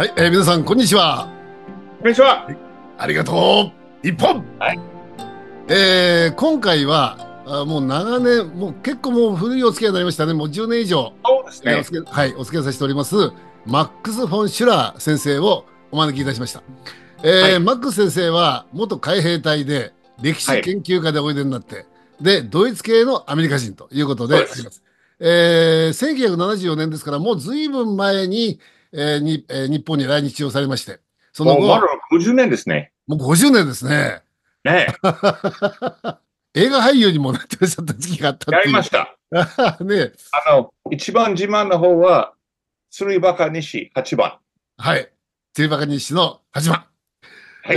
はい、えー、皆さん、こんにちは。こんにちは。ありがとう。一本。はい。えー、今回は、あもう長年、もう結構もう古いお付き合いになりましたね。もう10年以上。そうですね。えー、お付きはい、お付き合いさせております。マックス・フォン・シュラー先生をお招きいたしました。えー、はい、マックス先生は元海兵隊で歴史研究家でおいでになって、はい、で、ドイツ系のアメリカ人ということであります。すえー、1974年ですから、もう随分前に、えー、に、えー、日本に来日をされまして、その後、もう50年ですね。もう50年ですね。ねえ。映画俳優にもなってらっしゃった時期があったっやりました。ねあの、一番自慢の方は、鶴居バカ西8番。はい。鶴居バカ西の8番。はい、え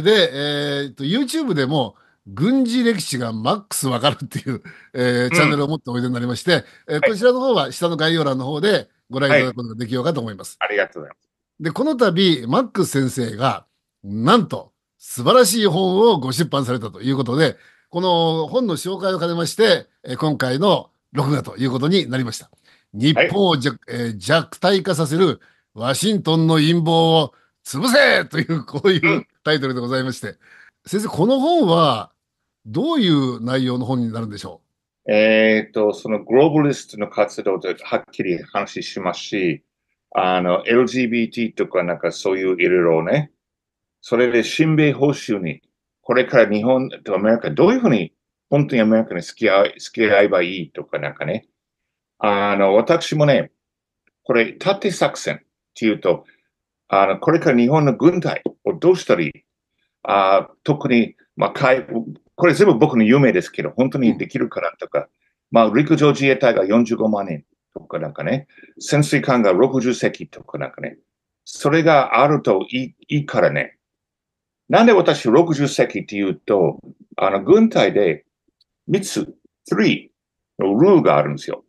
ー、で、えーと、YouTube でも、軍事歴史がマックスわかるっていう、えー、チャンネルを持っておいでになりまして、うん、えー、こちらの方は下の概要欄の方で、ご覧いただくことができようかと思います。はい、ありがとうございます。で、この度、マックス先生が、なんと、素晴らしい本をご出版されたということで、この本の紹介を兼ねまして、今回の録画ということになりました。日本を弱はい、えー、弱体化させるワシントンの陰謀を潰せという、こういうタイトルでございまして、うん、先生、この本はどういう内容の本になるんでしょうえっ、ー、と、そのグローバリストの活動ではっきり話しますし、あの、LGBT とかなんかそういういろいろね、それで新米報酬に、これから日本とアメリカ、どういうふうに本当にアメリカに付き合い、付き合えばいいとかなんかね、あの、私もね、これ、縦作戦っていうと、あの、これから日本の軍隊をどうしたり、あ特に、まあ、海これ全部僕の夢ですけど、本当にできるからとか、まあ、陸上自衛隊が45万人とかなんかね、潜水艦が60隻とかなんかね、それがあるといいいいからね、なんで私60隻って言うと、あの、軍隊で3つ、3のルーがあるんですよ。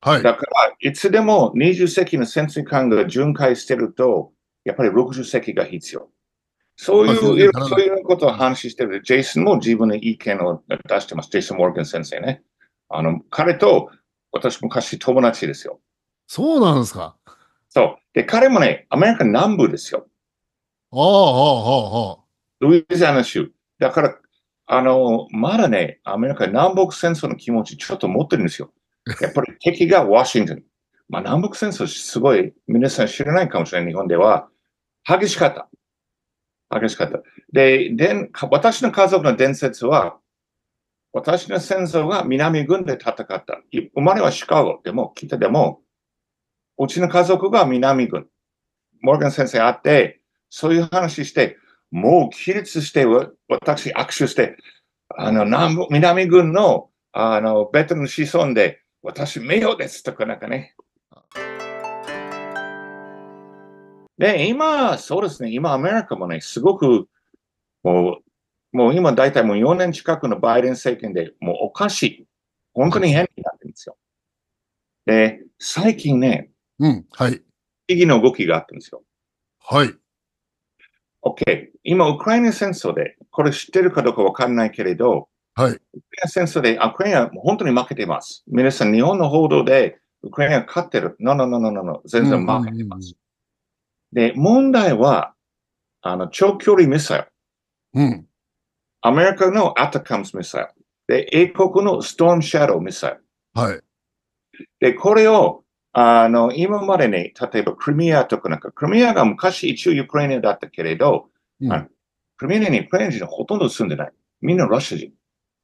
はい。だから、いつでも20隻の潜水艦が巡回してると、やっぱり60隻が必要。そういう、そういうことを話してる。ジェイソンも自分の意見を出してます。ジェイソン・モーガン先生ね。あの、彼と私昔友達ですよ。そうなんですかそう。で、彼もね、アメリカ南部ですよ。ああ、ああ、ああ。ルイザナ州。だから、あの、まだね、アメリカ南北戦争の気持ちちょっと持ってるんですよ。やっぱり敵がワシントン。まあ、南北戦争すごい皆さん知らないかもしれない。日本では激しかった。激しかった。で、で私の家族の伝説は、私の先祖が南軍で戦った。生まれはシカゴでも、北でも、うちの家族が南軍。モルガン先生会って、そういう話して、もう起立して、私握手して、あの、南南軍の、あの、ベトナム子孫で、私、名誉ですとかなんかね、で、今、そうですね、今、アメリカもね、すごく、もう、もう今、大体もう4年近くのバイデン政権で、もうおかしい。本当に変になってるんですよ。で、最近ね、うん、はい。意義の動きがあったんですよ。はい。OK。今、ウクライナ戦争で、これ知ってるかどうかわかんないけれど、はい。ウクライナ戦争で、ウクライナ本当に負けてます。皆さん、日本の報道で、ウクライナ勝ってる。no, no, no. 全然負けてます。で、問題は、あの、長距離ミサイル。うん。アメリカのアタカムスミサイル。で、英国のストーンシャドウミサイル。はい。で、これを、あの、今までね、例えばクリミアとかなんか、クリミアが昔一応ウクライナだったけれど、うん、クリミアにクレイナ人ほとんど住んでない。みんなロシア人。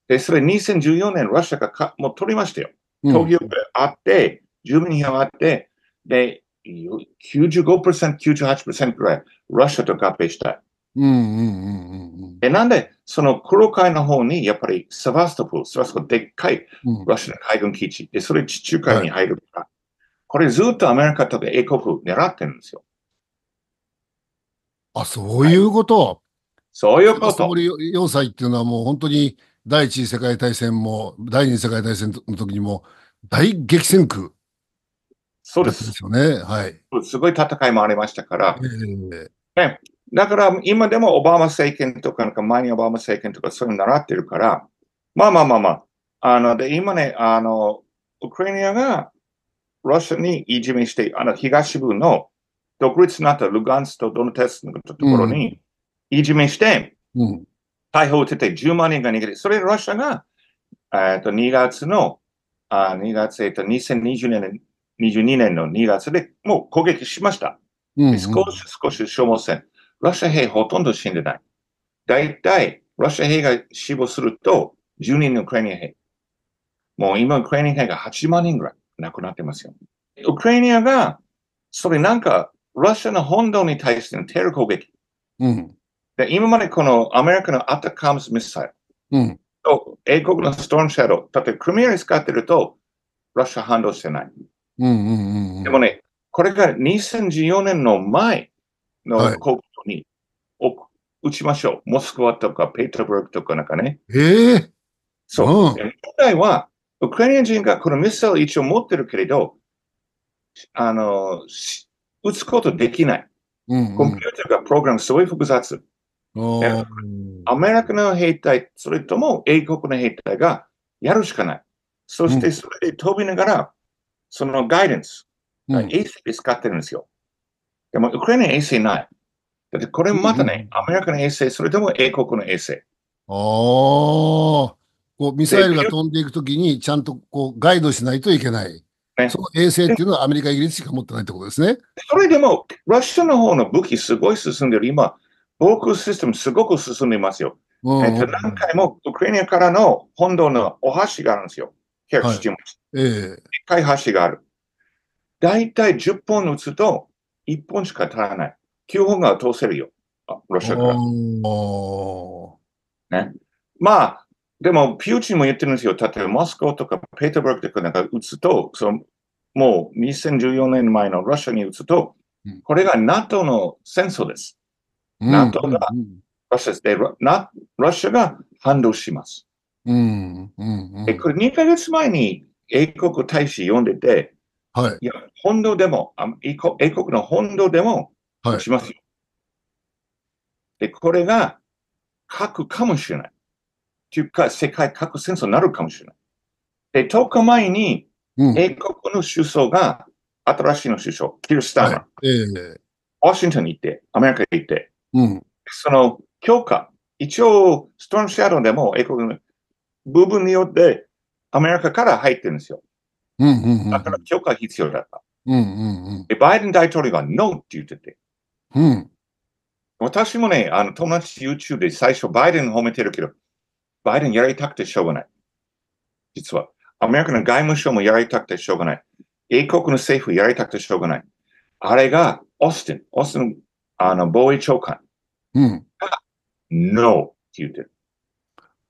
で、それ2014年ロシアがかもう取りましたよ。東京があって、住民票があって、で、95%、98%くらい、ロシアと合併したい。うんうんうんうん、えなんで、その黒海の方に、やっぱりサバストフ、ル、セバストポルでっかいロシアの海軍基地、で、それ地中海に入るかはい、これずっとアメリカとか英国狙ってるんですよ。あ、そういうこと、はい、そういうこと。要塞っていうのはもう本当に第一次世界大戦も、第二次世界大戦の時にも大激戦区そうです。ですよね。はい。すごい戦いもありましたから。えー、ね、だから今でもオバマ政権とか、なんか前にオバマ政権とかそういうの習ってるから、まあまあまあまあ。あの、で、今ね、あの、ウクライナがロシアにいじめして、あの、東部の独立になったルガンスとドネテスのところにいじめして、うん、逮捕を受けて10万人が逃げて、それロシアが、えっ、ー、と、2月の、あ2月、えっ、ー、と、2020年22年の2月でもう攻撃しました。うんうん、少し少し消耗戦。ロシア兵ほとんど死んでない。大体、ロシア兵が死亡すると、10人のウクライナ兵。もう今、ウクライナ兵が8万人ぐらい亡くなってますよ。ウクライナが、それなんか、ロシアの本土に対してのテロ攻撃。うん、で今までこのアメリカのアタカムスミサイル。うん英国のストーンシャドウ、だって、クリミアに使ってると、ロシア反動してない。でもね、これが2014年の前の国に、はい、打ちましょう。モスクワとかペータブルクとかなんかね。ええー、そう。問、う、題、ん、は、ウクライナ人がこのミサイル一応持ってるけれど、あの、打つことできない。うんうん、コンピューターがプログラムすごい複雑。アメリカの兵隊、それとも英国の兵隊がやるしかない。そしてそれで飛びながら、そのガイデンス、衛星ス使ってるんですよ。でも、ウクライナ衛星ない。だってこれまたね、うん、アメリカの衛星、それでも英国の衛星。ああ。こうミサイルが飛んでいくときに、ちゃんとこうガイドしないといけない。ね、その衛星っていうのはアメリカ、イギリスしか持ってないってことですね。それでも、ロシアの方の武器すごい進んでる。今、防空システムすごく進んでいますよ。えっと、何回もウクライナからの本土のお箸があるんですよ。はい、えー、かい箸がある。だいたい10本打つと1本しか足らない。9本が通せるよ。ロシアから。ね。まあ、でも、ピューチンも言ってるんですよ。例えば、モスクワとかペータブルクとかなんか打つと、そのもう2014年前のロシアに打つと、これが NATO の戦争です。うん、NATO がロシアで、ロロシアが反動します。うんうんうん、でこれ2ヶ月前に英国大使読んでて、はい。いや、本土でも、英国英国の本土でも、しますよ、で、これが、核かもしれない。というか、世界核戦争になるかもしれない。で、10日前に、英国の首相が、新しいの首相、キル・スターマー、はいえー、ワシントンに行って、アメリカに行って、うん、その強化、一応、ストーンシャドウでも英国の部分によってアメリカから入ってるんですよ。うんうんうん、だから許可必要だった。うんうんうん、でバイデン大統領がノーって言ってて。うん、私もね、あの友達 YouTube で最初バイデン褒めてるけど、バイデンやりたくてしょうがない。実は。アメリカの外務省もやりたくてしょうがない。英国の政府やりたくてしょうがない。あれが、オースティン、オースティン、あの、防衛長官が、うん、ノーって言ってる。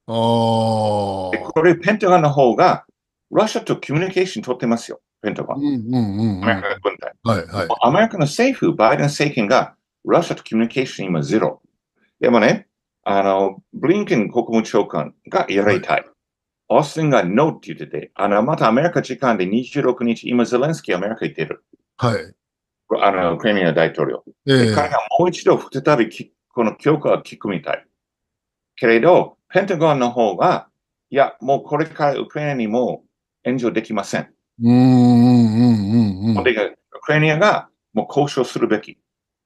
これ、ペンタガンの方が、ロシアとコミュニケーション取ってますよ、ペンタガン。うんうんうん、アメリカの軍隊。はいはい、アメリカの政府、バイデン政権が、ロシアとコミュニケーション今ゼロ。でもね、あの、ブリンケン国務長官がやりたい。オースティンがノーって言ってて、あの、またアメリカ時間で26日、今ゼレンスキーアメリカ行ってる。はい。あの、クレミア大統領。えー、彼がもう一度再びこの強化を聞くみたい。けれど、ペンタゴンの方が、いや、もうこれからウクライナにも援助できません。うんうんうんうん。で、ウクライナがもう交渉するべき。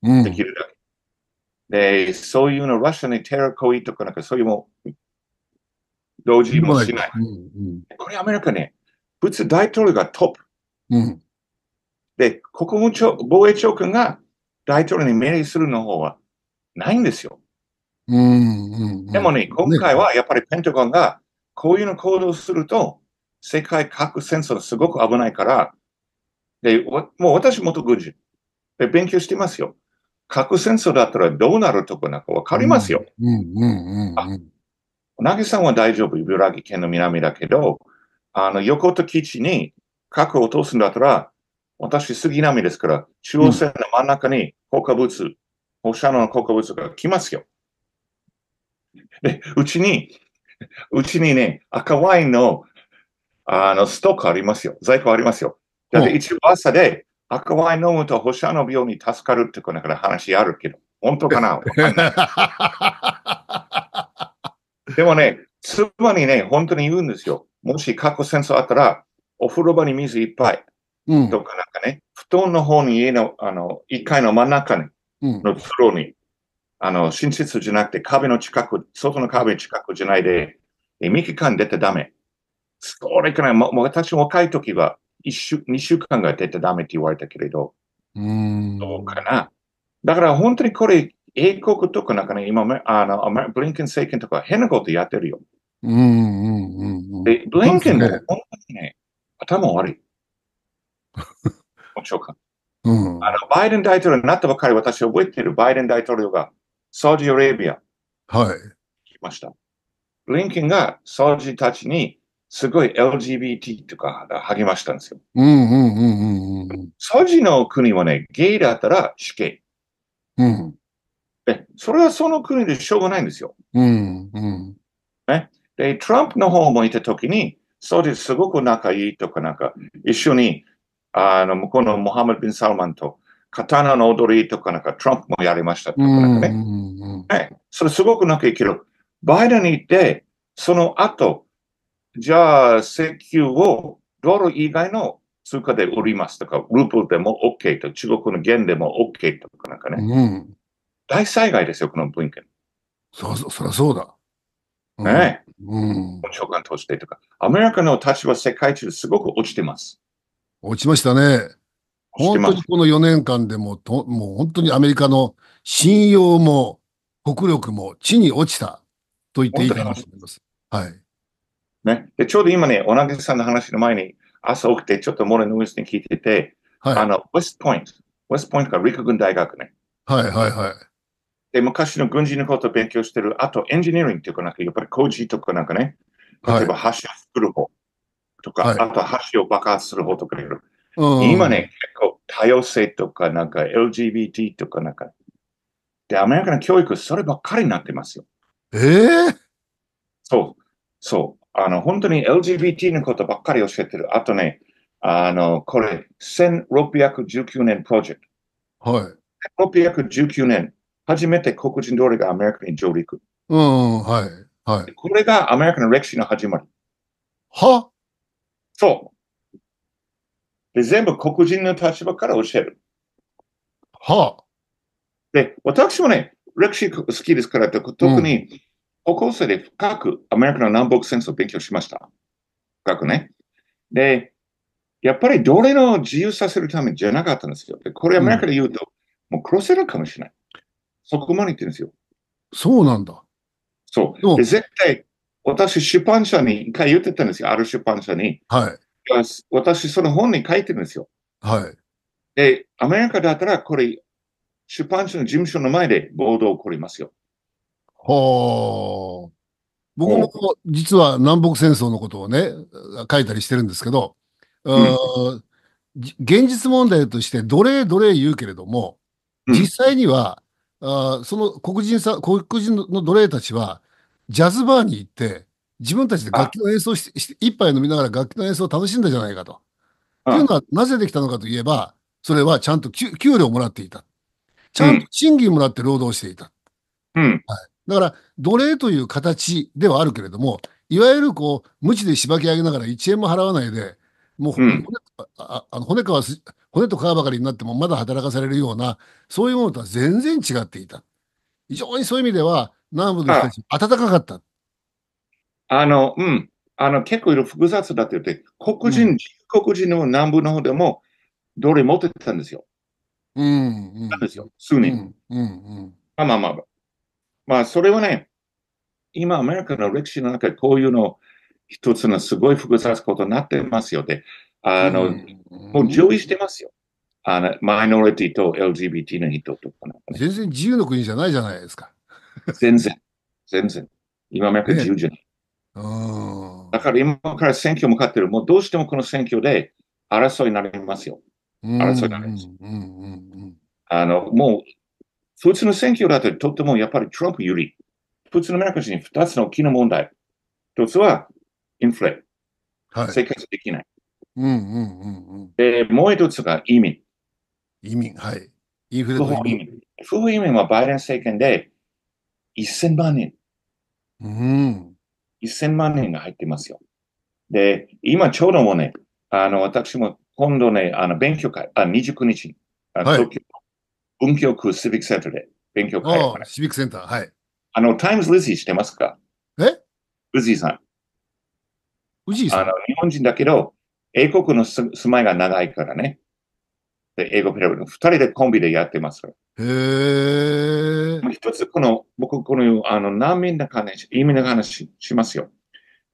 うん、できるだけ。で、そういうの、ロシアにテロ行為とかなんかそういうも、同時もしない。うんうん、これアメリカね、物大統領がトップ。うん、で、国務長、防衛長官が大統領に命令するの方はないんですよ。でもね、今回はやっぱりペンタゴンがこういうの行動すると、世界核戦争すごく危ないから、でもう私元軍人で勉強してますよ。核戦争だったらどうなるとこなんかわかりますよ。うううんんん。あ、なぎさんは大丈夫、茨城県の南だけど、あの、横と基地に核を通すんだったら、私、杉並ですから、中央線の真ん中に放火物、放射能の放火物が来ますよ。で、うちに、うちにね、赤ワインの、あの、ストックありますよ。在庫ありますよ。だって一応朝で赤ワイン飲むと保射の病に助かるってこのから話あるけど、本当かな でもね、妻にね、本当に言うんですよ。もし過去戦争あったら、お風呂場に水いっぱい。うん、とかなんかね、布団の方に家の、あの、1階の真ん中に、うん、の通にあの、寝室じゃなくて壁の近く、外の壁近くじゃないで、三日間出てダメ。それから、もう私若い時は一週、二週間が出てダメって言われたけれど、うんどうかな。だから本当にこれ、英国とかなんかね、今、あの、ブリンケン政権とか変なことやってるよ。うんうんうんうん、で、ブリンケンも本当にね、頭悪い。うん、あのバイデン大統領になったばかり私覚えてるバイデン大統領がサウジアラビア。はい。来ました。ブリンケンがサウジたちに、すごい LGBT とか励ましたんですよ。うんうんうんうんサウジの国はね、ゲイだったら死刑。うん。え、それはその国でしょうがないんですよ。うんうん。ね。で、トランプの方もいたときに、そうす、すごく仲いいとか、なんか、一緒に、あの、向こうのモハメド・ビン・サルマンと刀の踊りとかなんかトランプもやりましたとかね。はい。それすごくなんかけきる。バイデンに行って、その後、じゃあ石油をドル以外の通貨で売りますとか、ループでも OK と、中国の元でも OK とかなんかね。うん、大災害ですよ、このブリンケン。そうそう、そりゃそうだ。うん、ねえ。うん。長官としてとか。アメリカの立場世界中すごく落ちてます。落ちましたね。本当にこの4年間でもと、もう本当にアメリカの信用も国力も地に落ちたと言っていいかなと思います。はい。ね。で、ちょうど今ね、おなげさんの話の前に、朝起きてちょっとモレノウイスに聞いてて、はい、あの、ウェストポイント、ウェストポイントから陸軍大学ね。はいはいはい。で、昔の軍事のことを勉強してる、あとエンジニアリングっていうかなんか、やっぱり工事とかなんかね、例えば橋を作る方とか、はい、あと橋を爆発する方とかいろいろ。うん、今ね、結構多様性とか、なんか LGBT とかなんか、で、アメリカの教育、そればっかりになってますよ。ええー、そう、そう。あの、本当に LGBT のことばっかり教えてる。あとね、あの、これ、1619年プロジェクト。はい。1619年、初めて黒人通りがアメリカに上陸。うん、はい。はい。これがアメリカの歴史の始まり。はそう。で、全部黒人の立場から教える。はあ。で、私もね、歴史好きですから、特に高校生で深くアメリカの南北戦争を勉強しました。深くね。で、やっぱり奴隷の自由させるためじゃなかったんですよ。でこれアメリカで言うと、うん、もう殺せるかもしれない。そこまで言ってるんですよ。そうなんだ。そう。で絶対、私、出版社に一回言ってたんですよ。ある出版社に。はい。私、その本に書いてるんですよ。はい。で、アメリカだったら、これ、出版社の事務所の前で暴動起こりますよ。はあ。僕も実は南北戦争のことをね、書いたりしてるんですけど、現実問題として奴隷奴隷言うけれども、実際には、あその黒人さ黒人の奴隷たちは、ジャズバーに行って、自分たちで楽器の演奏して、一杯飲みながら楽器の演奏を楽しんだじゃないかと。というのはなぜできたのかといえば、それはちゃんと給料もらっていた。ちゃんと賃金もらって労働していた。うん、はい、だから、奴隷という形ではあるけれども、いわゆるこう、無知でしばき上げながら1円も払わないで、もう骨うん、ああの骨か骨と皮ばかりになってもまだ働かされるような、そういうものとは全然違っていた。非常にそういう意味では、南部の人たち、暖かかった。あの、うん。あの、結構いろいろ複雑だって言って、黒人、うん、黒人の南部の方でも、奴隷持ってたんですよ。うん、うん。なんですよ。数人。うん、うん、まあまあまあ。まあ、それはね、今、アメリカの歴史の中でこういうの、一つのすごい複雑ことになってますよで、あの、もう上位してますよ。あの、マイノリティと LGBT の人とか、ね、全然自由の国じゃないじゃないですか。全然。全然。今、アメリカ自由じゃない。ねだから今から選挙向かってる、もうどうしてもこの選挙で争いになりますよ。争いになります。あの、もう、普通の選挙だととってもやっぱりトランプ有利。普通のアメリカ人2つの大きな問題。一つはインフレ。はい、生活できない。うんうんうんうん、で、もう一つが移民。移民、はい。インフレの移民。不法移民はバイデン政権で1000万人。うん。1000万円が入ってますよ。で、今ちょうどもね、あの、私も今度ね、あの、勉強会、あ29日東京、はい、文京区シビックセンターで勉強会、ああ、シビックセンター、はい。あの、タイムズ・リズィしてますかえウジーさん。ウジーさんあの、日本人だけど、英国の住まいが長いからね。で、英語ペラブル、二人でコンビでやってます。へえ。一つ、この、僕、この、あの、難民の話、移民の話しますよ。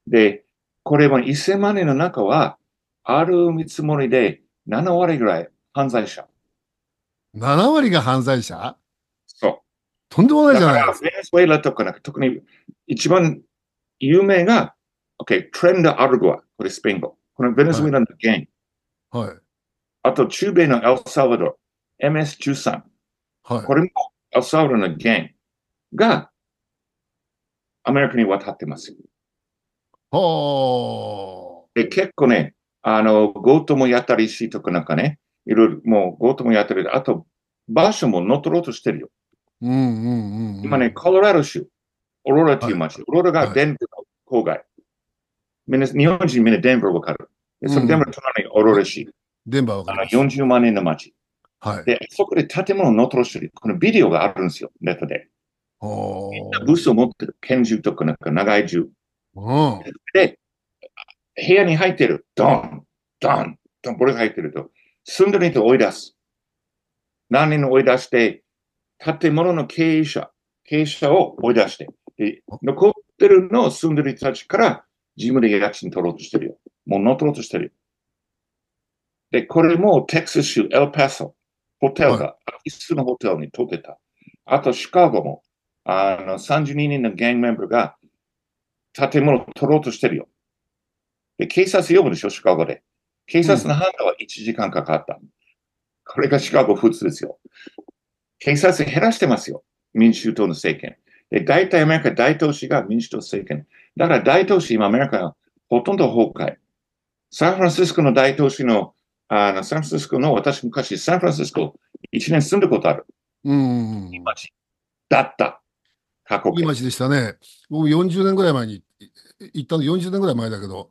で、これは、一千万人の中は、ある見積もりで7割ぐらい犯罪者。7割が犯罪者そう。とんでもないじゃないですか。ベネズエラとかなんか、特に一番有名が、OK、トレンドアルゴア、これスペイン語。このベネズエラの原因。はい。はいあと、中米のエルサルバドル、MS13。はい、これもエルサルバドルのゲンがアメリカに渡ってます。はで結構ね、あの、ゴートもやったりしとかなんかね、いろいろ、もうゴートもやったり、あと、場所も乗っ取ろうとしてるよ。うんうんうん、うん、今ね、コロラド州、オロラとていう街、はい、オロラがデンブルの郊外。みんな、日本人みんなデンブルわかる。そのデンブルの隣にオロラ市。デンバーわかります。40万人の街。はい。で、そこで建物のトロし、ュこのビデオがあるんですよ、ネットで。みんなブースを持ってる。拳銃とかなんか長い銃。うん。で、部屋に入ってる。ドン、ドン、ドン、これが入ってると。住んでる人を追い出す。何人を追い出して、建物の経営者、経営者を追い出して。で、残ってるのを住んでる人たちから、ジムで家賃取ろうとしてるよ。もう乗っ取ろうとしてるよ。で、これもテキサス州エルパソ、ホテルが、一つのホテルに取ってた。あと、シカゴも、あの、32人のゲングメンバーが、建物を取ろうとしてるよ。で、警察呼ぶでしょ、シカゴで。警察の判断は1時間かかった。うん、これがシカゴ普通ですよ。警察減らしてますよ。民主党の政権。で、大体アメリカ大統市が民主党政権。だから大統市、今アメリカはほとんど崩壊。サンフランシスコの大統市のあの、サンフランシスコの、私昔、サンフランシスコ、一年住んだことある。うん。いい街だった。過去いい街でしたね。僕40年ぐらい前に行ったの、40年ぐらい前だけど、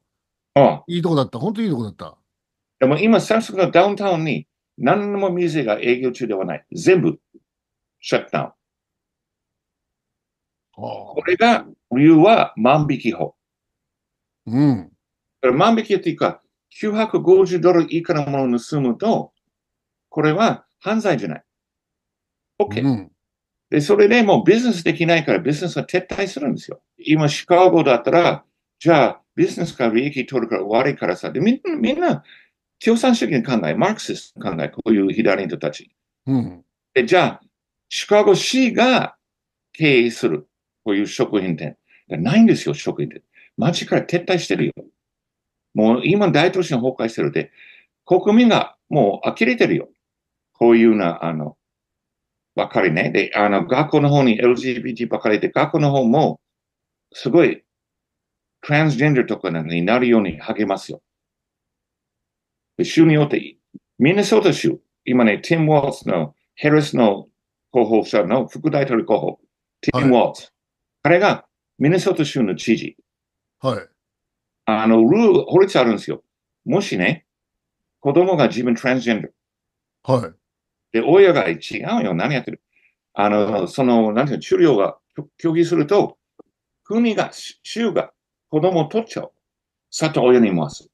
あいいとこだった。本当にいいとこだった。でも今、サンフランシスコのダウンタウンに何も店が営業中ではない。全部、シャットダウン。これが、理由は万引き法。うん。万引きっていうか、950ドル以下のものを盗むと、これは犯罪じゃない。OK。うん、で、それでもうビジネスできないからビジネスは撤退するんですよ。今、シカゴだったら、じゃあ、ビジネスから利益取るから悪いからさ。で、みんな、みんな、共産主義の考え、マークシスの考え、こういう左人たち。うん、で、じゃあ、シカゴ市が経営する、こういう食品店。ないんですよ、食品店。街から撤退してるよ。もう今大都市が崩壊してるで、国民がもう呆れてるよ。こういうな、あの、ばかりね。で、あの、学校の方に LGBT ばかりで、学校の方も、すごい、トランスジェンダーとかになるように励ますよ。で州によって、ミネソータ州、今ね、ティム・ウォーツの、ヘルスの候補者の副大統領候補、ティム・ウォーツ。はい、彼がミネソータ州の知事。はい。あの、ルール、法律あるんですよ。もしね、子供が自分トランスジェンダー。はい。で、親が違うよ、何やってる。あの、その、なんていうの、治療が拒否すると、国が、州が子供を取っちゃう。里親にいます。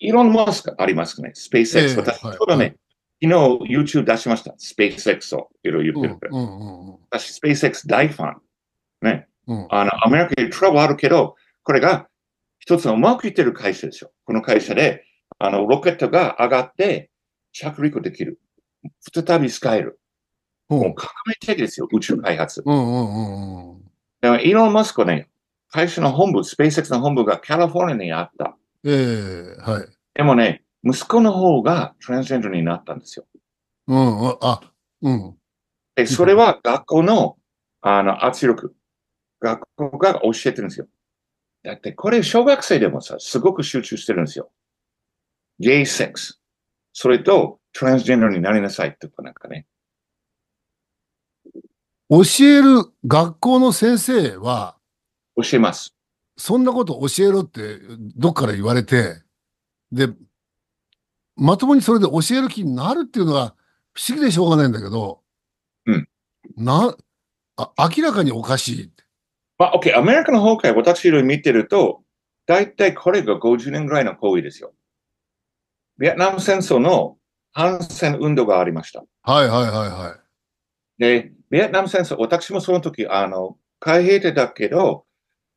いろんなマスクありますね。スペース X。私、ちょうどね、昨日 YouTube 出しました。スペース X をいろいろ言ってるから。私、スペース X 大ファン。ね。あの、アメリカにトラブルあるけど、これが一つのうまくいってる会社ですよ。この会社で、あの、ロケットが上がって、着陸できる。再び使える。もう革命的ですよ、宇宙開発。うんうんうん、イーロン・マスクね、会社の本部、スペース X の本部がカリフォルニアにあった。ええー、はい。でもね、息子の方がトランスジェンダーになったんですよ。うん、あ、うん。で、それは学校の、あの、圧力。学校が教えてるんですよ。だってこれ小学生でもさ、すごく集中してるんですよ。ゲイセックス。それと、トランスジェンダーになりなさいとかなんかね。教える学校の先生は、教えます。そんなこと教えろって、どっから言われて、で、まともにそれで教える気になるっていうのは、不思議でしょうがないんだけど、うん。な、あ明らかにおかしいまあ、OK、アメリカの崩壊、私より見てると、大体これが50年ぐらいの行為ですよ。ベアナム戦争の反戦運動がありました。はいはいはいはい。で、ベアナム戦争、私もその時、あの、海兵隊だけど、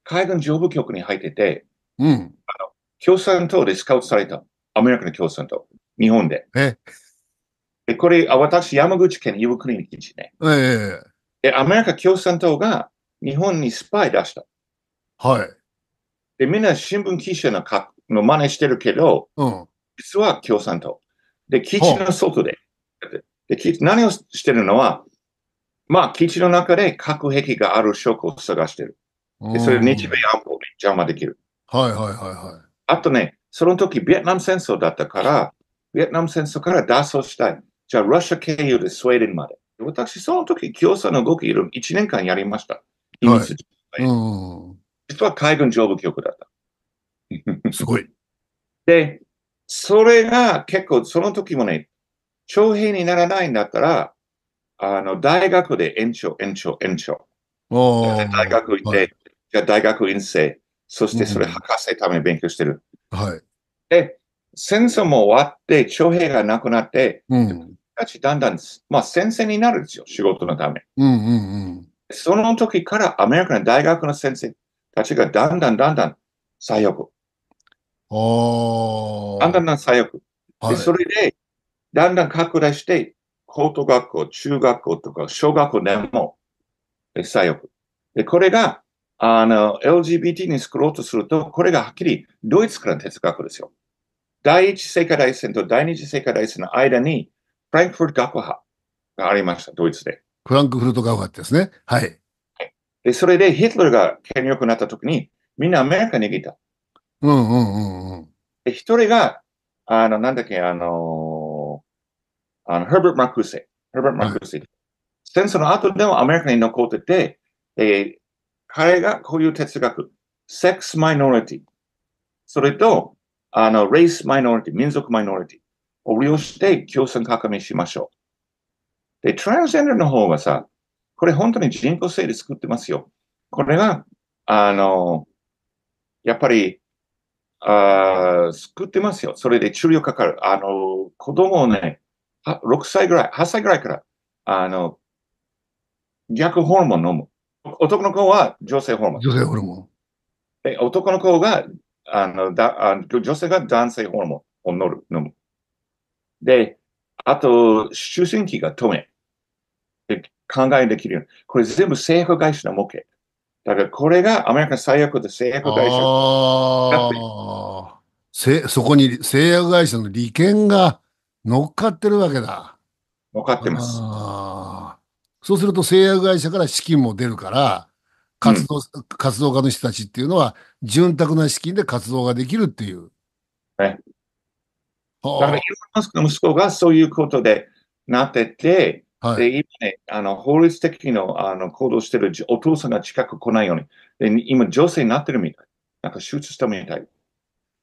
海軍上部局に入ってて、うん。あの共産党でスカウトされた。アメリカの共産党。日本で。えで、これ、私、山口県岩国基てね。ええー。で、アメリカ共産党が日本にスパイ出した。はい。で、みんな新聞記者のかの真似してるけど、うん。実は共産党。で、基地の外で。で基地何をしてるのは、まあ、基地の中で核兵器がある証拠を探してる。で、それ日米安保に邪魔できる。はいはいはいはい。あとね、その時、ビトナム戦争だったから、ビトナム戦争から脱走したい。じゃあ、ロシア経由でスウェーデンまで。私、その時、共産の動き、1年間やりました。秘密はいうん、実は海軍上部局だった。すごい。で、それが結構その時もね、徴兵にならないんだったら、あの、大学で延長、延長、延長。大学行って、はい、じゃ大学院生、そしてそれ博士ために勉強してる。はい。で、戦争も終わって、徴兵がなくなって、うん、だんだん、まあ先生になるんですよ、仕事のため。うんうんうん。その時からアメリカの大学の先生たちがだんだんだんだん左翼。だんだんだん左翼。はい、でそれで、だんだん拡大して、高等学校、中学校とか小学校でも左翼。で、これが、あの、LGBT に作ろうとすると、これがはっきりドイツからの哲学ですよ。第一次世界大戦と第二次世界大戦の間に、フランクフルト学派がありました、ドイツで。フランクフルト・ガウハってですね。はい。で、それでヒトラーが権力になった時に、みんなアメリカに逃げた。うんうんうんうん。で、一人が、あの、なんだっけ、あのー、あの、ヘルバート・マクーセ。ヘルバート・マクーセ。はい、戦争の後でもアメリカに残ってて、えー、彼がこういう哲学、セックス・マイノリティ。それと、あの、レース・マイノリティ、民族マイノリティを利用して共産革命しましょう。で、トランスジェンダーの方はさ、これ本当に人工性で作ってますよ。これは、あの、やっぱり、あ作ってますよ。それで治療かかる。あの、子供をね、6歳ぐらい、8歳ぐらいから、あの、逆ホルモン飲む。男の子は女性ホルモン。女性ホルモン。え、男の子が、あの、だあ女性が男性ホルモンを飲む。で、あと、終身期が止め。考えできるように。これ全部製薬会社の模型。だからこれがアメリカ最悪で製薬会社ああ。そこに製薬会社の利権が乗っかってるわけだ。乗っかってます。そうすると製薬会社から資金も出るから、活動、うん、活動家の人たちっていうのは、潤沢な資金で活動ができるっていう。ね。だから、イーロン・マスクの息子がそういうことでなってて、はい、で今ね、あの法律的のあの行動してるお父さんが近く来ないように、で今、女性になってるみたい。なんか手術したみたい。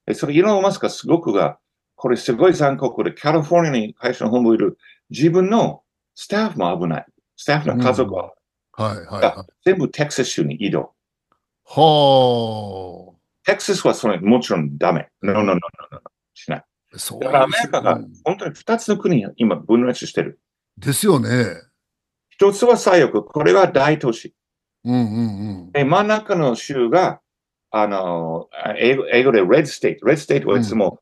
でそれ、イーロン・マスクがすごくが、これすごい残酷で、カリフォルニアに会社の本部いる、自分のスタッフも危ない。スタッフの家族は、うん、はいはい、全部テキサス州に移動。はあ。テキサスはそれもちろんダメ。ノノノノしない。だからアメリカが本当に2つの国今分裂してる。ですよね。一つは左翼、これは大都市。うんうんうん、で真ん中の州が、あの、英語英語で Red State。Red State はいつも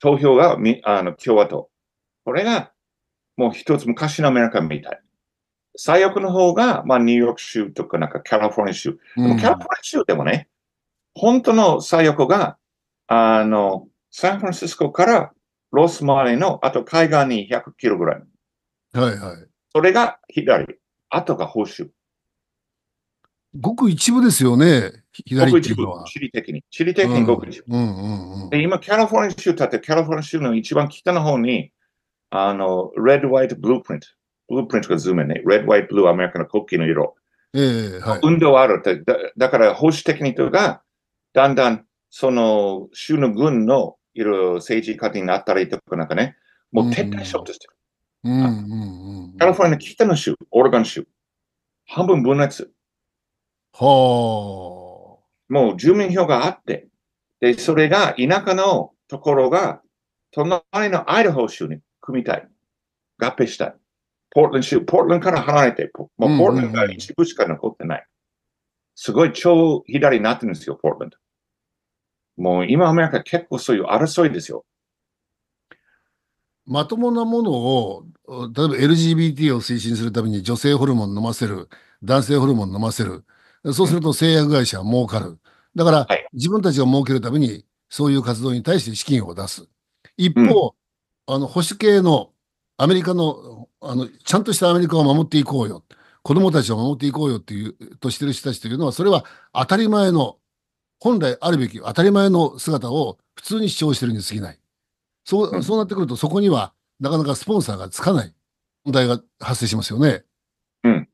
投票が、うん、あの共和党。これがもう一つ昔のアメリカみたい。最悪の方が、まあ、ニューヨーク州とか、なんか、カリフォルニア州。でも、カリフォルニア州でもね、うん、本当の最悪が、あの、サンフランシスコからロスマレの、あと海岸に100キロぐらい。はいはい。それが左。あとが保守。ごく一部ですよね、左っていうのは。地理的に。地理的にごく一部。うんうんうん、で今、キャリフォルニア州って、キャリフォルニア州の一番北の方に、あの、レッド、ワイト、ブループリント。ブループリントがズームね。レッド、ワイト、ブルー、アメリカの国旗の色。えーはい、運動はあるってだ。だから保守的にとか、だんだん、その、州の軍のいろいろ政治家になったりとかなんかね、もう撤退しようとしてる。うんうんうん、カリフォルニア北の州、オレゴン州、半分分裂。はあ。もう住民票があって、で、それが田舎のところが、隣のアイダホ州に組みたい。合併したい。ポートランド州、ポートランから離れて、ポートランが一部しか残ってない。すごい超左になってるんですよ、ポートランド。もう今アメリカ結構そういう争いですよ。まともなものを例えば LGBT を推進するために女性ホルモン飲ませる、男性ホルモン飲ませる。そうすると製薬会社は儲かる。だから、自分たちが儲けるために、そういう活動に対して資金を出す。一方、うん、あの、保守系のアメリカの、あの、ちゃんとしたアメリカを守っていこうよ。子供たちを守っていこうよっていう、としてる人たちというのは、それは当たり前の、本来あるべき当たり前の姿を普通に主張してるに過ぎない。そう、そうなってくると、そこにはなかなかスポンサーがつかない問題が発生しますよね。うん。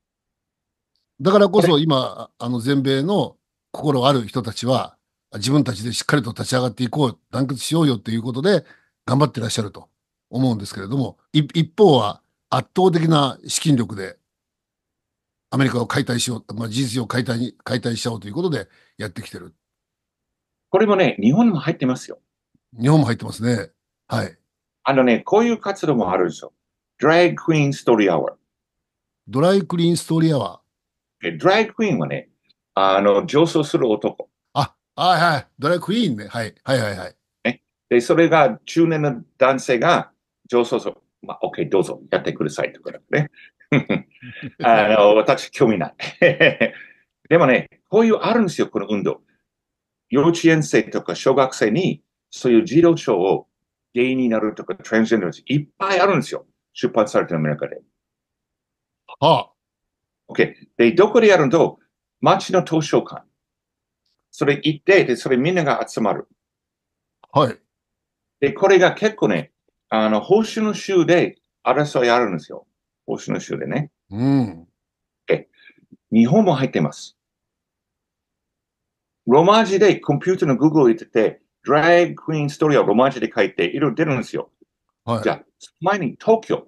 だからこそ今、あの全米の心ある人たちは、自分たちでしっかりと立ち上がっていこう、団結しようよっていうことで頑張ってらっしゃると思うんですけれども、一方は圧倒的な資金力でアメリカを解体しよう、まあ、事実を解体に解体しちゃおうということでやってきてる。これもね、日本も入ってますよ。日本も入ってますね。はい。あのね、こういう活動もあるんですよ。ドライクイーンストーリーアワー。ドライクイーンストーリーアワー。ドライクイーンはね、あの、上層する男。あ、はいはい。ドライクイーンね。はい、はいはいはい。ね、で、それが中年の男性が上層する。まあ、ケー、どうぞ、やってくださいとかね。あの、私、興味ない。でもね、こういうあるんですよ、この運動。幼稚園生とか小学生に、そういう児童書をゲイになるとか、トランジェンダーいっぱいあるんですよ。出発されてる中で。はあ。OK。で、どこでやると、町の図書館。それ行って、で、それみんなが集まる。はい。で、これが結構ね、あの、報酬の州で争いあるんですよ。報酬の州でね。うん。OK。日本も入ってます。ロマ字でコンピューターの Google ってて、ドラッグクイーンストーリーをロマンチで書いて、いろいろ出るんですよ。はい、じゃあ、前に東京、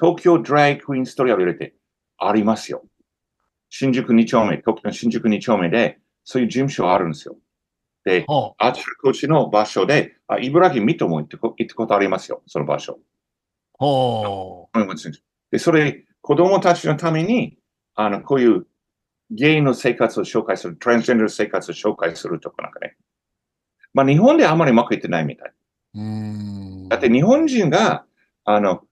東京ドラッグクイーンストーリーを入れて、ありますよ。新宿2丁目、東京の新宿2丁目で、そういう事務所あるんですよ。で、あ、ちこちの場所で、あ茨城みとも行ってこ行ったことありますよ、その場所。はう。で、それ、子供たちのために、あの、こういうゲイの生活を紹介する、トランスジェンダー生活を紹介するとかなんかね、まあ、日本であまりうまくいってないみたい。だって日本人が、あの、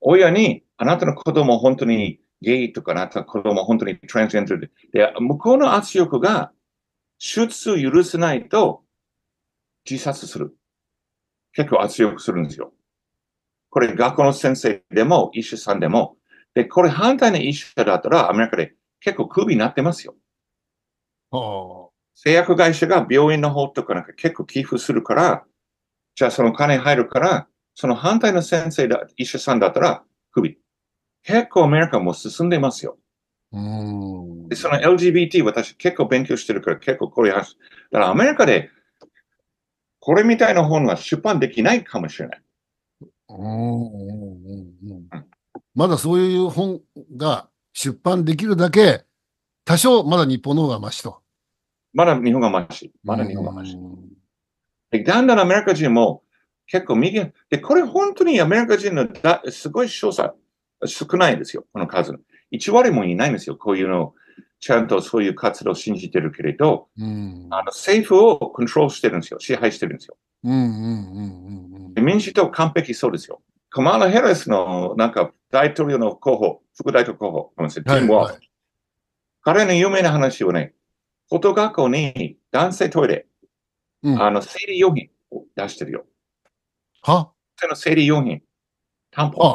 親に、あなたの子供本当にゲイとか、あなたの子供本当にトランスジェンダーで、で向こうの圧力が、手術を許せないと、自殺する。結構圧力するんですよ。これ学校の先生でも、医師さんでも。で、これ反対の医師だったら、アメリカで結構クビになってますよ。製薬会社が病院の方とかなんか結構寄付するから、じゃあその金入るから、その反対の先生だ、医者さんだったら、クビ。結構アメリカも進んでますよ。うんでその LGBT、私結構勉強してるから結構これ話。だからアメリカでこれみたいな本は出版できないかもしれない。まだそういう本が出版できるだけ、多少まだ日本の方がましと。まだ日本がマシ。まだ日本がマシ。だんだんアメリカ人も結構右、で、これ本当にアメリカ人のだすごい少佐、少ないんですよ、この数。1割もいないんですよ、こういうのちゃんとそういう活動を信じてるけれど、うん、あの政府をコントロールしてるんですよ、支配してるんですよ。民主党完璧そうですよ。カマラ・ヘレスのなんか大統領の候補、副大統領候補、ごめんなさい、ティム・ワー、はいはい、彼の有名な話をね、こと学校に男性トイレ、うん、あの、生理用品を出してるよ。はその生理用品、担保。は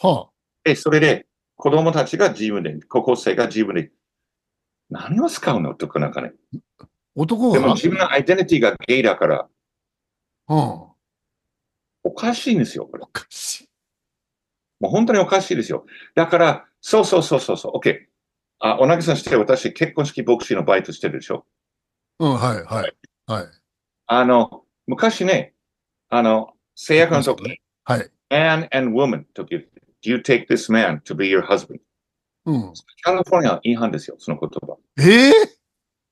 はあ、で、それで、子供たちが自分で、高校生が自分で、何を使うのとかなんかね。男がでも自分のアイデンティティがゲイだから。はあ、おかしいんですよ、これ。おかしい。もう本当におかしいですよ。だから、そうそうそうそうそう、ケー。あ、おなぎさんして、私、結婚式牧師のバイトしてるでしょうん、はい、はい、はい。あの、昔ね、あの、制約のとこ、ね、はい。man and woman とて、do you take this man to be your husband? うん。カリフォルニア違反ですよ、その言葉。ええ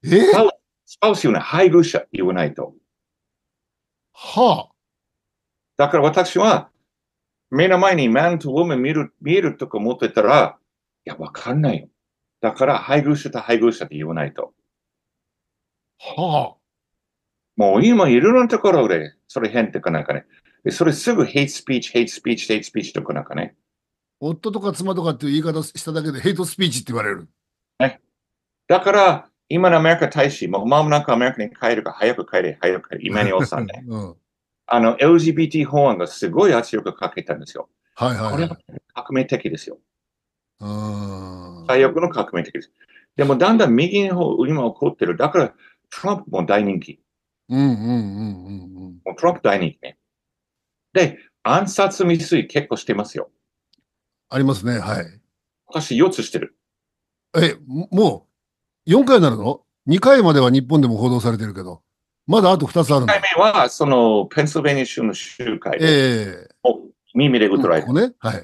ー、えー、スパウス言うのは配偶者言わないと。はあ。だから私は、目の前に man to woman 見る、見えるとか思ってたら、いや、わかんないよ。だから、配偶者と配偶者って言わないと。はあ。もう今いろいろなところで、それ変ってかなんかね。それすぐヘイトスピーチ、ヘイトスピーチ、ヘイトスピーチとかなんかね。夫とか妻とかっていう言い方しただけでヘイトスピーチって言われる。ね。だから、今のアメリカ大使、もうまもなくアメリカに帰るから早く帰れ、早く帰れ、今におっさんね。うん、あの、LGBT 法案がすごい圧力かけたんですよ。はいはい、はい、これは革命的ですよ。うん。最悪の革命的です。でもだんだん右の方、今起こってる。だから、トランプも大人気。うんうんうんうんうん。トランプ大人気ね。で、暗殺未遂結構してますよ。ありますね、はい。昔4つしてる。え、もう、4回なるの ?2 回までは日本でも報道されてるけど、まだあと2つあるの ?1 回目は、その、ペンシルベニア州の集会で、えー、耳でとられる。ね、はい。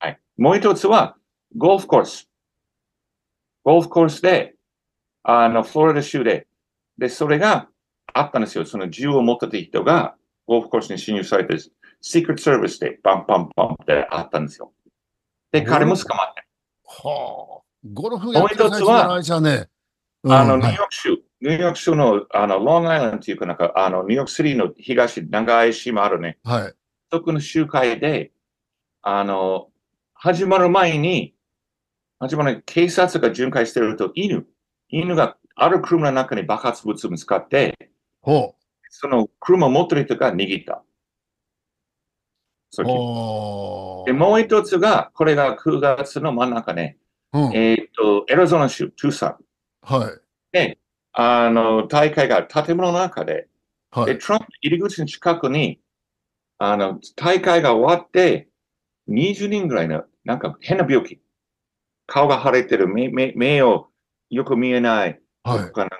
はい。もう1つは、ゴルフコース。ゴルフコースで、あの、フロリダ州で、で、それがあったんですよ。その銃を持ってた人が、ゴルフコースに侵入されて、シークレットサービスで、パンパンパンってあったんですよ。で、彼も捕まって。はあ。ゴルフやってる最じゃね。あの、ニューヨーク州、ニューヨーク州の、あの、ロングアイランドいうかなんか、あの、ニューヨークシリーの東、長い島あるね。はい。特この集会で、あの、始まる前に、始まり、警察が巡回してると、犬、犬がある車の中に爆発物を見つかって、ほうその車を持ってる人が握った。そで、もう一つが、これが9月の真ん中ね、うん、えっ、ー、と、エロゾナ州、トゥーサン。はい。で、あの、大会が建物の中で、はい、で、トランプ入り口の近くに、あの、大会が終わって、20人ぐらいの、なんか変な病気。顔が腫れてる、目目目をよく見えない、はい、かなんか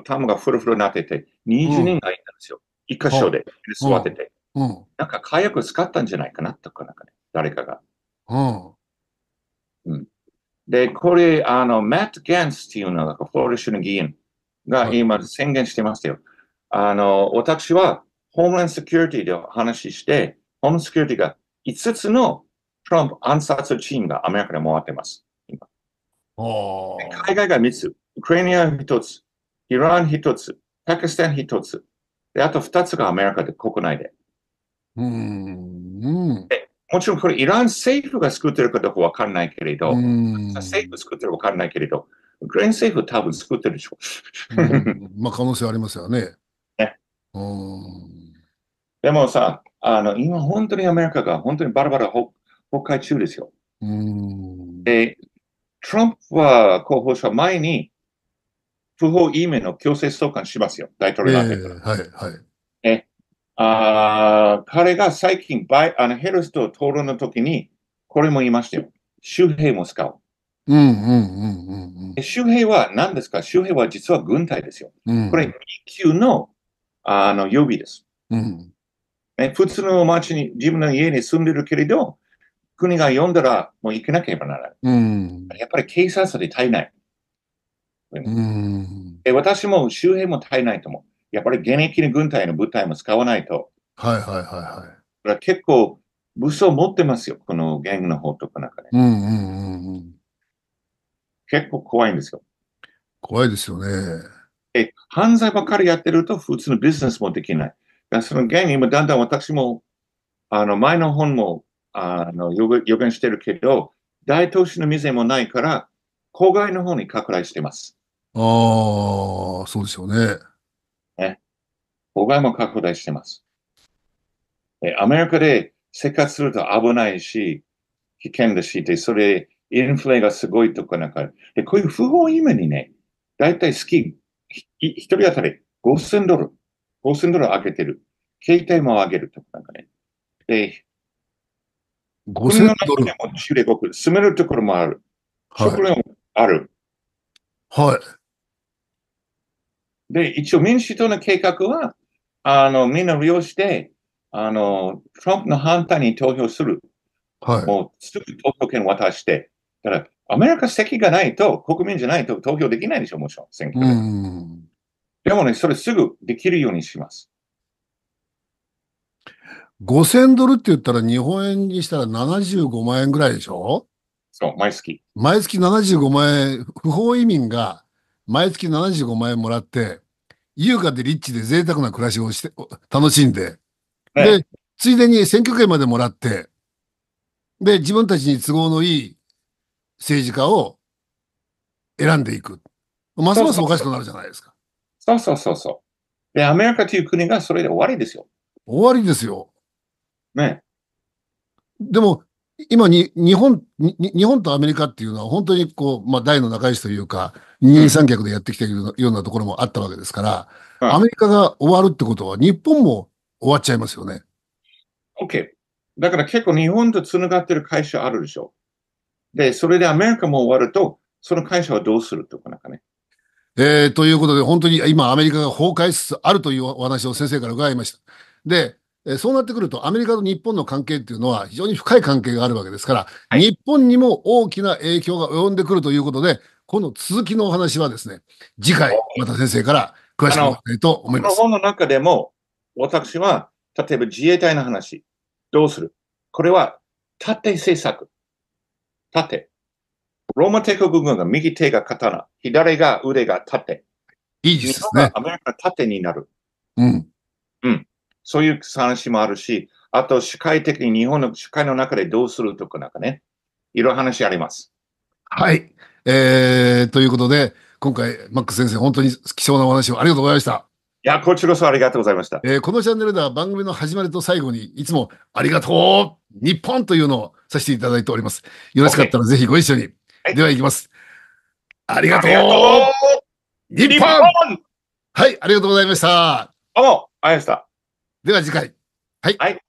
頭がフルフルになってて、20人がいたんですよ。うん、1箇所で座ってて、うん。なんか火薬使ったんじゃないかなとか、なんかね、誰かが。うん、で、これ、あの、マット・ゲンスっていうのが、フーリシュの議員が今宣言してますよ。はい、あの、私は、ホームランセキュリティでお話しして、ホームセキュリティが5つのトランプ暗殺チームがアメリカに回ってます。海外が3つ。ウクライナ1つ。イラン1つ。パキスタン1つ。で、あと2つがアメリカで、国内で。うん。でもちろんこれ、イラン政府が作ってるかどうかわかんないけれど、政府作ってるかわかんないけれど、ウクライナ政府多分作ってるでしょ。まあ、可能性ありますよね。ね。でもさ、あの、今本当にアメリカが本当にバラバラ崩壊中ですよ。で、トランプは候補者前に、不法移民の強制送還しますよ、大統領になってから。えー、はい、はい。えあ彼が最近バイあの、ヘルスと討論の時に、これも言いましたよ。周平も使う。うんうんうんうん、周平は何ですか周平は実は軍隊ですよ。うん、これ、2級のあの予備です、うんね。普通の町に、自分の家に住んでるけれど、国が呼んだらもう行けなければならない。うん、やっぱり警察で足りない。うん、え私も周辺も足りないと思う。やっぱり現役の軍隊の部隊も使わないと。はいはいはいはい。だから結構武装持ってますよ、このゲングの方とかなんかね。結構怖いんですよ。怖いですよね。え犯罪ばっかりやってると普通のビジネスもできない。だそのゲン今だんだん私も、あの前の本もあの予言してるけど、大都市の店もないから、郊外の方に拡大してます。ああ、そうですよね。ね。郊外も拡大してます。えアメリカで生活すると危ないし、危険だし、で、それ、インフレがすごいとかなんか、で、こういう不法移民にね、だいたいき、一人当たり5000ドル、5000ドル上げてる。携帯も上げるとかなんかね。で、国の中ドル。でも中国、住めるところもある。はい、食料もある。はい。で、一応民主党の計画は、あの、みんな利用して、あの、トランプの反対に投票する。はい。もう、すぐ投票権渡して。だから、アメリカ席がないと、国民じゃないと投票できないでしょ、もちろん、選挙で。うん。でもね、それすぐできるようにします。5000ドルって言ったら日本円にしたら75万円ぐらいでしょそう、毎月。毎月75万円、不法移民が毎月75万円もらって、優雅でリッチで贅沢な暮らしをして、楽しんで、ね、で、ついでに選挙権までもらって、で、自分たちに都合のいい政治家を選んでいく。ますますおかしくなるじゃないですか。そうそうそうそう。で、アメリカという国がそれで終わりですよ。終わりですよ。ね。でも、今に、日本日本とアメリカっていうのは本当にこう、まあ大の仲良しというか、二人三脚でやってきているようなところもあったわけですから、アメリカが終わるってことは日本も終わっちゃいますよね。OK。だから結構日本と繋がってる会社あるでしょ。で、それでアメリカも終わると、その会社はどうするとかなんかね。えー、ということで、本当に今アメリカが崩壊しつつあるというお話を先生から伺いました。で、えそうなってくると、アメリカと日本の関係っていうのは非常に深い関係があるわけですから、はい、日本にも大きな影響が及んでくるということで、この続きのお話はですね、次回、また先生から詳しくお伺いと思います。この本の中でも、私は、例えば自衛隊の話、どうするこれは、縦政策。縦。ローマ帝国軍が右手が刀、左が腕が縦。いいですね。アメリカが縦になる。うん。そういう話もあるし、あと、社会的に日本の社会の中でどうするとかなんかね、いろいろ話あります。はい。えー、ということで、今回、マック先生、本当に貴重なお話をありがとうございました。いや、こちらこそありがとうございました。えー、このチャンネルでは番組の始まりと最後に、いつもありがとう日本というのをさせていただいております。よろしかったらぜひご一緒に。はい、では、いきます。ありがとう日本はい、ありがとうございました。どうも、ありがとうございました。では次回。はい。はい